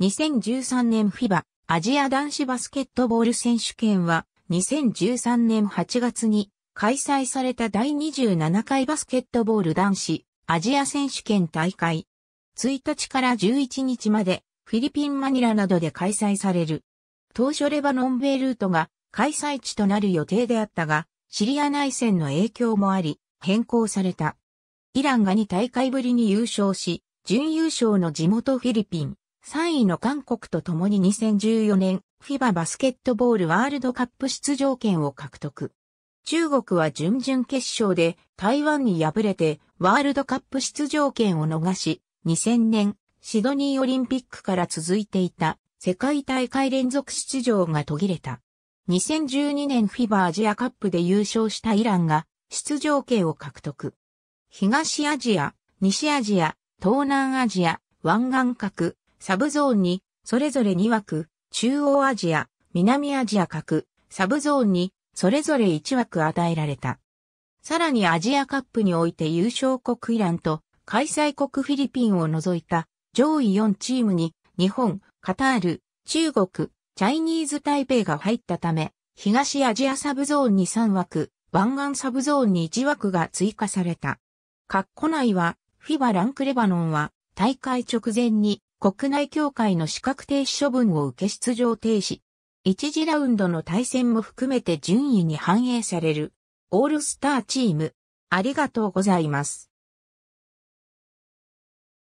2013年フィバアジア男子バスケットボール選手権は2013年8月に開催された第27回バスケットボール男子アジア選手権大会。1日から11日までフィリピンマニラなどで開催される。当初レバノンベイルートが開催地となる予定であったが、シリア内戦の影響もあり、変更された。イランが2大会ぶりに優勝し、準優勝の地元フィリピン、3位の韓国と共に2014年 FIBA バスケットボールワールドカップ出場権を獲得。中国は準々決勝で台湾に敗れてワールドカップ出場権を逃し、2000年シドニーオリンピックから続いていた世界大会連続出場が途切れた。2012年 FIBA アジアカップで優勝したイランが出場権を獲得。東アジア、西アジア、東南アジア、湾岸角、サブゾーンに、それぞれ2枠、中央アジア、南アジア各、サブゾーンに、それぞれ1枠与えられた。さらにアジアカップにおいて優勝国イランと、開催国フィリピンを除いた上位4チームに、日本、カタール、中国、チャイニーズ台北が入ったため、東アジアサブゾーンに3枠、湾岸サブゾーンに1枠が追加された。カッコ内は、フィバランクレバノンは、大会直前に国内協会の資格停止処分を受け出場停止。一次ラウンドの対戦も含めて順位に反映される。オールスターチーム。ありがとうございます。